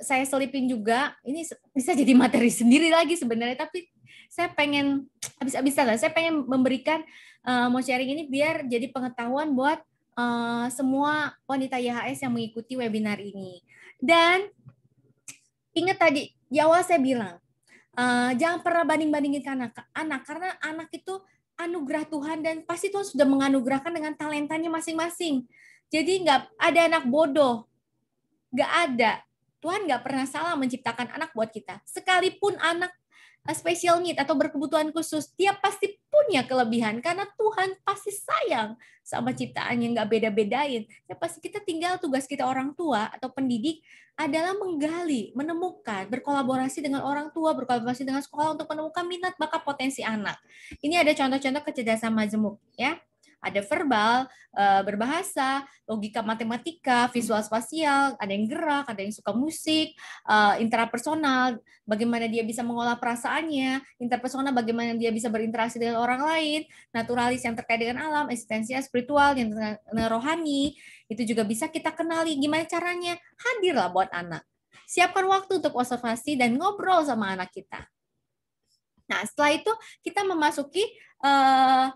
saya selipin juga ini bisa jadi materi sendiri lagi sebenarnya tapi saya pengen habis-habisan lah saya pengen memberikan uh, eh, mau sharing ini biar jadi pengetahuan buat uh, semua wanita YHS yang mengikuti webinar ini dan ingat tadi jawa saya bilang Eh, jangan pernah banding-bandingin anak, anak karena anak itu anugerah Tuhan dan pasti Tuhan sudah menganugerahkan dengan talentanya masing-masing. Jadi nggak ada anak bodoh, nggak ada. Tuhan nggak pernah salah menciptakan anak buat kita. Sekalipun anak special need atau berkebutuhan khusus, dia pasti punya kelebihan karena Tuhan pasti sayang sama ciptaan yang nggak beda-bedain. Ya pasti kita tinggal tugas kita orang tua atau pendidik adalah menggali, menemukan, berkolaborasi dengan orang tua, berkolaborasi dengan sekolah untuk menemukan minat bakat potensi anak. Ini ada contoh-contoh kecerdasan majemuk ya ada verbal, eh, berbahasa, logika matematika, visual spasial, ada yang gerak, ada yang suka musik, eh, intrapersonal, bagaimana dia bisa mengolah perasaannya, interpersonal bagaimana dia bisa berinteraksi dengan orang lain, naturalis yang terkait dengan alam, eksistensial, spiritual, yang rohani, itu juga bisa kita kenali gimana caranya hadirlah buat anak. Siapkan waktu untuk observasi dan ngobrol sama anak kita. Nah, setelah itu kita memasuki uh,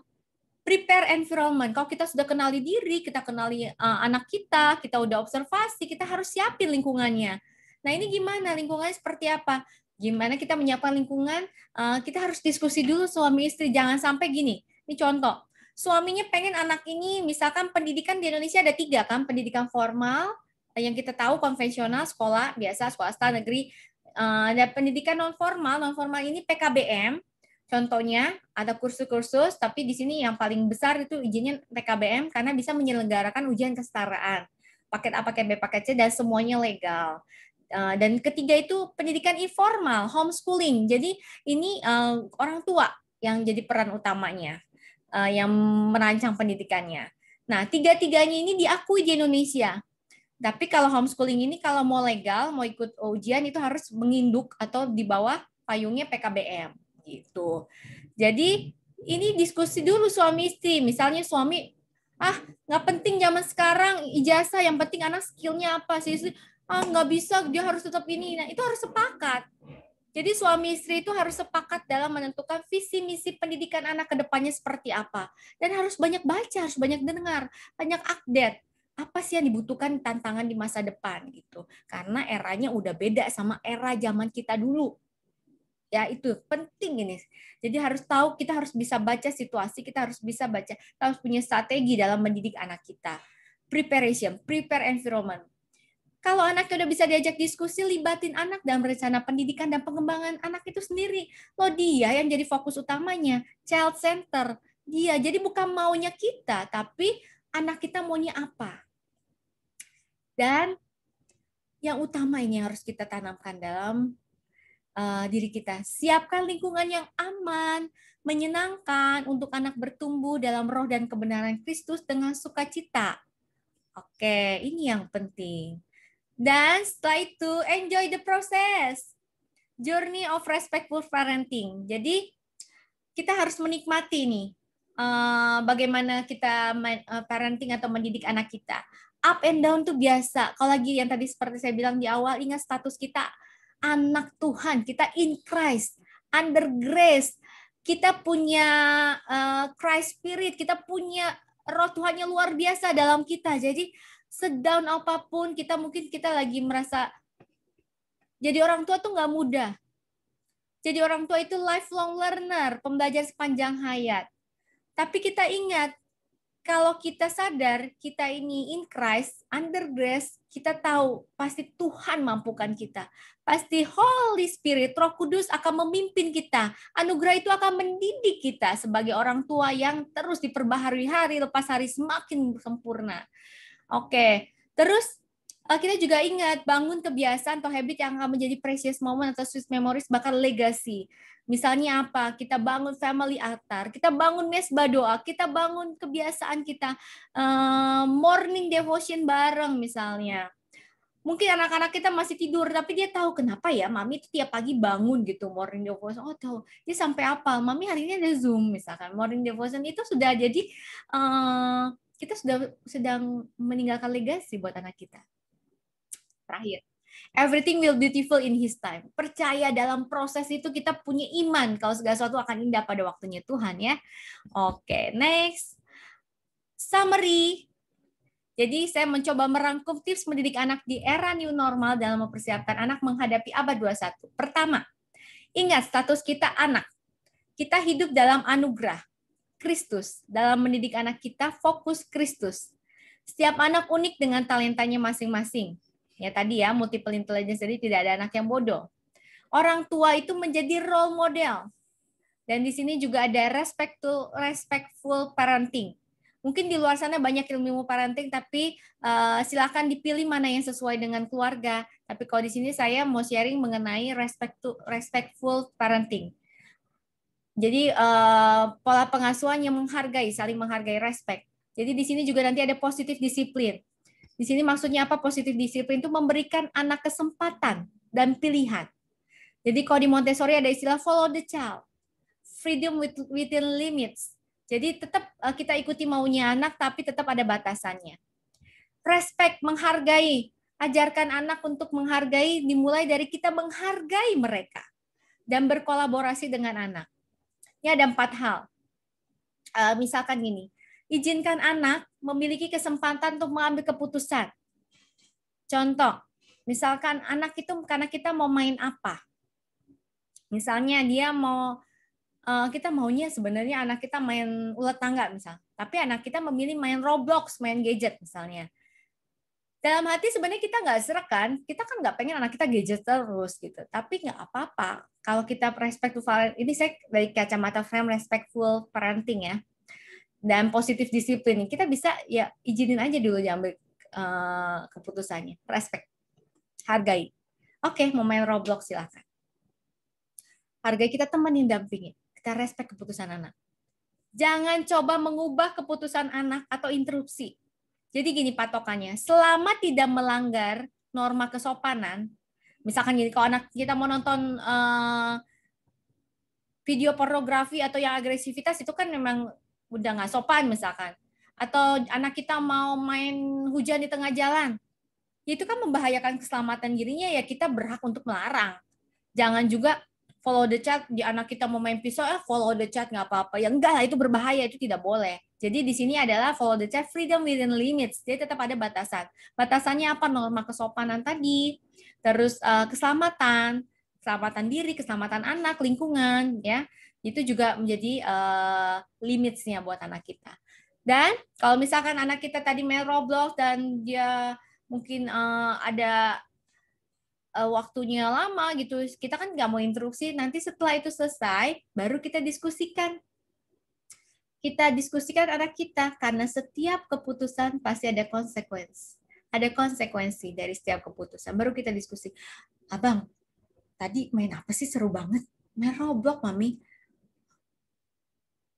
prepare environment. Kalau kita sudah kenali diri, kita kenali uh, anak kita, kita udah observasi, kita harus siapin lingkungannya. Nah, ini gimana? Lingkungannya seperti apa? Gimana kita menyiapkan lingkungan? Uh, kita harus diskusi dulu suami istri. Jangan sampai gini. Ini contoh. Suaminya pengen anak ini, misalkan pendidikan di Indonesia ada tiga kan, pendidikan formal, eh, yang kita tahu konvensional sekolah biasa swasta negeri ada pendidikan non formal non formal ini PKBM Contohnya ada kursus-kursus, tapi di sini yang paling besar itu izinnya PKBM karena bisa menyelenggarakan ujian kesetaraan. Paket A, paket B, paket C, dan semuanya legal. Eh, dan ketiga itu pendidikan informal, homeschooling. Jadi ini eh, orang tua yang jadi peran utamanya, eh, yang merancang pendidikannya. Nah, tiga-tiganya ini diakui di Indonesia. Tapi kalau homeschooling ini kalau mau legal, mau ikut ujian itu harus menginduk atau di bawah payungnya PKBM gitu. Jadi ini diskusi dulu suami istri. Misalnya suami, ah nggak penting zaman sekarang ijazah, yang penting anak skillnya apa sih? Istri, ah nggak bisa, dia harus tetap ini. Nah itu harus sepakat. Jadi suami istri itu harus sepakat dalam menentukan visi misi pendidikan anak kedepannya seperti apa. Dan harus banyak baca, harus banyak dengar, banyak update apa sih yang dibutuhkan tantangan di masa depan gitu. Karena eranya udah beda sama era zaman kita dulu ya itu penting ini jadi harus tahu kita harus bisa baca situasi kita harus bisa baca kita harus punya strategi dalam mendidik anak kita preparation prepare environment kalau anaknya udah bisa diajak diskusi, libatin anak dalam rencana pendidikan dan pengembangan anak itu sendiri. Lo dia yang jadi fokus utamanya, child center. Dia jadi bukan maunya kita, tapi anak kita maunya apa. Dan yang utama ini harus kita tanamkan dalam Eh, diri kita. Siapkan lingkungan yang aman, menyenangkan untuk anak bertumbuh dalam roh dan kebenaran Kristus dengan sukacita. Oke, ini yang penting. Dan setelah itu enjoy the process. Journey of respectful parenting. Jadi kita harus menikmati nih uh, bagaimana kita eh, parenting atau mendidik anak kita. Up and down tuh biasa. Kalau lagi yang tadi seperti saya bilang di awal, ingat status kita anak Tuhan, kita in Christ, under grace, kita punya eh, Christ spirit, kita punya roh Tuhan yang luar biasa dalam kita. Jadi sedown apapun kita mungkin kita lagi merasa jadi orang tua tuh nggak mudah. Jadi orang tua itu lifelong learner, pembelajar sepanjang hayat. Tapi kita ingat, kalau kita sadar kita ini in Christ, under grace, kita tahu pasti Tuhan mampukan kita. Pasti Holy Spirit, Roh Kudus akan memimpin kita. Anugerah itu akan mendidik kita sebagai orang tua yang terus diperbaharui hari lepas hari semakin sempurna. Oke, terus Eh, kita juga ingat bangun kebiasaan atau habit yang akan menjadi precious moment atau sweet memories bahkan legacy. Misalnya apa? Kita bangun family altar, kita bangun mesbah doa, kita bangun kebiasaan kita uh, morning devotion bareng misalnya. Mungkin anak-anak kita masih tidur tapi dia tahu kenapa ya mami itu tiap pagi bangun gitu morning devotion. Oh tahu, dia sampai apa? Mami hari ini ada Zoom misalkan. Morning devotion itu sudah jadi uh, kita sudah sedang meninggalkan legasi buat anak kita terakhir. Everything will beautiful in his time. Percaya dalam proses itu kita punya iman kalau segala sesuatu akan indah pada waktunya Tuhan ya. Oke, okay, next. Summary. Jadi saya mencoba merangkum tips mendidik anak di era new normal dalam mempersiapkan anak menghadapi abad 21. Pertama, ingat status kita anak. Kita hidup dalam anugerah Kristus. Dalam mendidik anak kita fokus Kristus. Setiap anak unik dengan talentanya masing-masing Ya tadi ya, multiple intelligence jadi tidak ada anak yang bodoh. Orang tua itu menjadi role model. Dan di sini juga ada respect to respectful parenting. Mungkin di luar sana banyak ilmu parenting, tapi uh, eh, silakan dipilih mana yang sesuai dengan keluarga. Tapi kalau di sini saya mau sharing mengenai respect to respectful parenting. Jadi uh, pola pengasuhan yang menghargai, saling menghargai respect. Jadi di sini juga nanti ada positif disiplin. Di sini maksudnya apa positif disiplin itu memberikan anak kesempatan dan pilihan. Jadi kalau di Montessori ada istilah follow the child, freedom within limits. Jadi tetap eh, kita ikuti maunya anak tapi tetap ada batasannya. Respect, menghargai. Ajarkan anak untuk menghargai dimulai dari kita menghargai mereka dan berkolaborasi dengan anak. Ini ada empat hal. Eh, misalkan gini, izinkan anak memiliki kesempatan untuk mengambil keputusan. Contoh, misalkan anak itu karena kita mau main apa. Misalnya dia mau eh, kita maunya sebenarnya anak kita main ulat tangga misal, tapi anak kita memilih main Roblox, main gadget misalnya. Dalam hati sebenarnya kita nggak serak kan, kita kan nggak pengen anak kita gadget terus gitu. Tapi nggak apa-apa kalau kita respectful Ini saya dari kacamata frame respectful parenting ya dan positif disiplin kita bisa ya izinin aja dulu diambil uh, keputusannya respect hargai oke okay, mau main roblox silahkan hargai kita temenin dampingin kita respect keputusan anak jangan coba mengubah keputusan anak atau interupsi jadi gini patokannya selama tidak melanggar norma kesopanan misalkan gini kalau anak kita mau nonton uh, video pornografi atau yang agresivitas itu kan memang udah nggak sopan misalkan atau anak kita mau main hujan di tengah jalan ya itu kan membahayakan keselamatan dirinya ya kita berhak untuk melarang jangan juga follow the chat di anak kita mau main pisau eh follow the chat nggak apa-apa ya enggak lah itu berbahaya itu tidak boleh jadi di sini adalah follow the chat freedom within limits dia tetap ada batasan batasannya apa norma kesopanan tadi terus uh, keselamatan keselamatan diri keselamatan anak lingkungan ya itu juga menjadi uh, limitsnya buat anak kita. Dan kalau misalkan anak kita tadi main Roblox dan dia mungkin uh, ada uh, waktunya lama gitu, kita kan nggak mau interupsi. Nanti setelah itu selesai, baru kita diskusikan. Kita diskusikan anak kita karena setiap keputusan pasti ada konsekuensi. Ada konsekuensi dari setiap keputusan. Baru kita diskusi. Abang, tadi main apa sih seru banget? main Roblox, Mami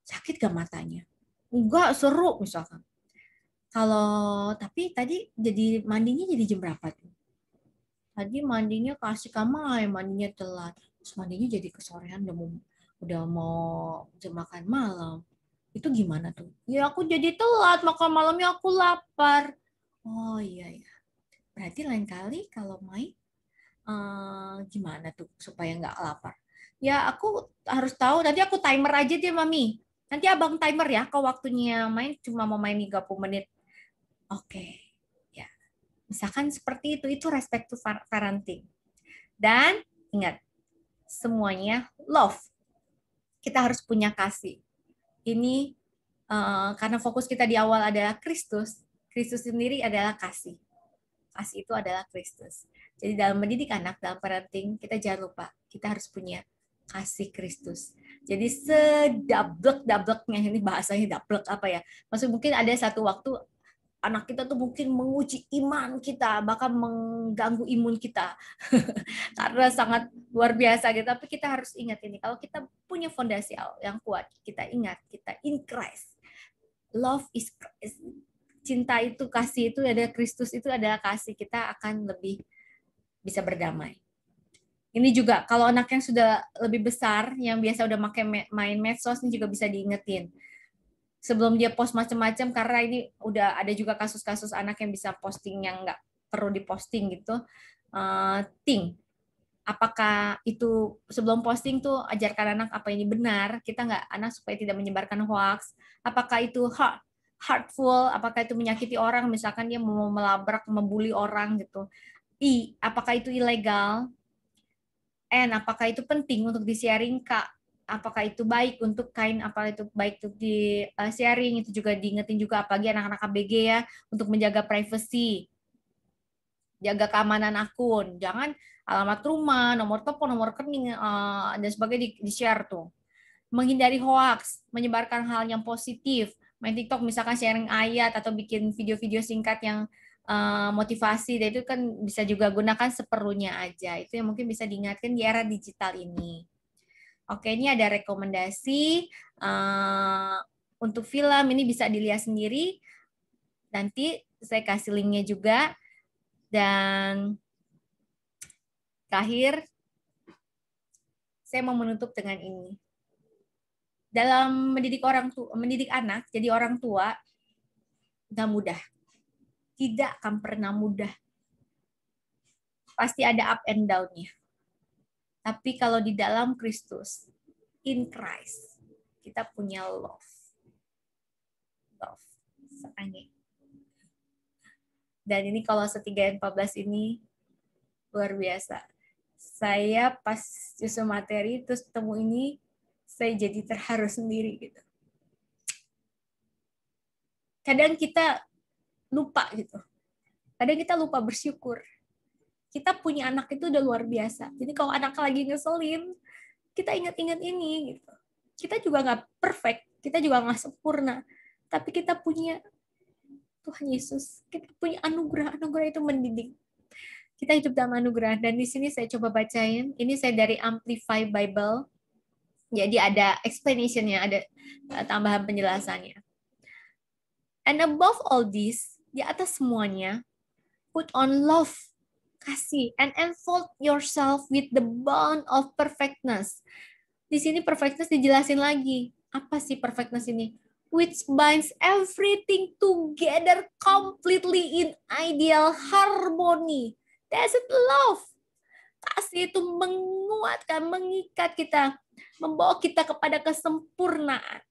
sakit gak matanya? Enggak, seru misalkan. Kalau tapi tadi jadi mandinya jadi jam berapa tuh? Tadi mandinya kasih kamar, mandinya telat. Terus mandinya jadi kesorean udah mau udah mau jam makan malam. Itu gimana tuh? Ya aku jadi telat, maka malamnya aku lapar. Oh iya ya. Berarti lain kali kalau main uh, eh, gimana tuh supaya nggak lapar? Ya aku harus tahu. Tadi aku timer aja dia Mami Nanti abang timer ya, kalau waktunya main cuma mau main 30 menit. Oke. Okay. Ya. Misalkan seperti itu, itu respect to parenting. Dan ingat, semuanya love. Kita harus punya kasih. Ini uh, karena fokus kita di awal adalah Kristus. Kristus sendiri adalah kasih. Kasih itu adalah Kristus. Jadi dalam mendidik anak, dalam parenting, kita jangan lupa, kita harus punya kasih Kristus. Jadi sedablek-dableknya ini bahasanya dablek apa ya? Maksud mungkin ada satu waktu anak kita tuh mungkin menguji iman kita, bahkan mengganggu imun kita. *laughs* Karena sangat luar biasa gitu. Tapi kita harus ingat ini, kalau kita punya fondasi yang kuat, kita ingat, kita in Christ. Love is Christ. Cinta itu, kasih itu, ada Kristus itu adalah kasih. Kita akan lebih bisa berdamai ini juga kalau anak yang sudah lebih besar yang biasa udah pakai main medsos ini juga bisa diingetin sebelum dia post macam-macam karena ini udah ada juga kasus-kasus anak yang bisa posting yang nggak perlu diposting gitu uh, ting apakah itu sebelum posting tuh ajarkan anak apa ini benar kita nggak anak supaya tidak menyebarkan hoax apakah itu hard heartful apakah itu menyakiti orang misalkan dia mau melabrak membuli orang gitu i apakah itu ilegal N, eh, apakah itu penting untuk disiaring Kak? Apakah itu baik untuk kain? Apakah itu baik untuk di sharing? Itu juga diingetin juga apalagi anak-anak ABG ya untuk menjaga privasi, jaga keamanan akun. Jangan alamat rumah, nomor telepon, nomor rekening eh, dan sebagainya di share tuh. Menghindari hoax, menyebarkan hal yang positif, main TikTok misalkan sharing ayat atau bikin video-video singkat yang Eh, motivasi dan itu kan bisa juga gunakan seperlunya aja. Itu yang mungkin bisa diingatkan di era digital ini. Oke, ini ada rekomendasi eh, untuk film ini bisa dilihat sendiri. Nanti saya kasih linknya juga. Dan terakhir, saya mau menutup dengan ini. Dalam mendidik orang tua, mendidik anak jadi orang tua nggak mudah tidak akan pernah mudah. Pasti ada up and down-nya. Tapi kalau di dalam Kristus, in Christ, kita punya love. Love. Seangin. Dan ini kalau setiga 14 ini luar biasa. Saya pas justru materi terus temu ini saya jadi terharu sendiri gitu. Kadang kita lupa gitu. Kadang kita lupa bersyukur. Kita punya anak itu udah luar biasa. Jadi kalau anak lagi ngeselin, kita ingat-ingat ini gitu. Kita juga nggak perfect, kita juga nggak sempurna, tapi kita punya Tuhan Yesus. Kita punya anugerah, anugerah itu mendidik. Kita hidup dalam anugerah. Dan di sini saya coba bacain. Ini saya dari Amplify Bible. Jadi ada explanation-nya, ada tambahan penjelasannya. And above all this, di atas semuanya, put on love, kasih, and enfold yourself with the bond of perfectness. Di sini perfectness dijelasin lagi. Apa sih perfectness ini? Which binds everything together completely in ideal harmony. That's it love. Kasih itu menguatkan, mengikat kita, membawa kita kepada kesempurnaan.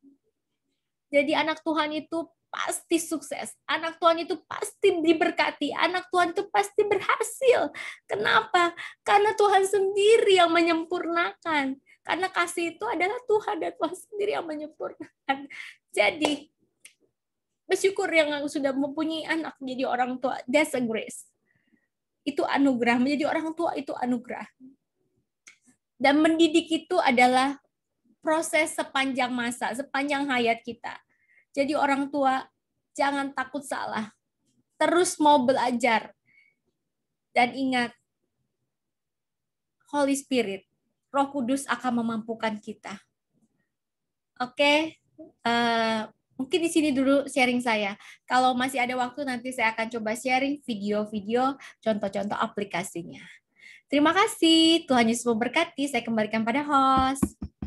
Jadi anak Tuhan itu pasti sukses. Anak Tuhan itu pasti diberkati. Anak Tuhan itu pasti berhasil. Kenapa? Karena Tuhan sendiri yang menyempurnakan. Karena kasih itu adalah Tuhan dan Tuhan sendiri yang menyempurnakan. Jadi, bersyukur yang sudah mempunyai anak menjadi orang tua. That's a grace. Itu anugerah. Menjadi orang tua itu anugerah. Dan mendidik itu adalah proses sepanjang masa, sepanjang hayat kita jadi orang tua jangan takut salah. Terus mau belajar. Dan ingat Holy Spirit, Roh Kudus akan memampukan kita. Oke, okay? uh, eh, mungkin di sini dulu sharing saya. Kalau masih ada waktu nanti saya akan coba sharing video-video contoh-contoh aplikasinya. Terima kasih. Tuhan Yesus memberkati. Saya kembalikan pada host.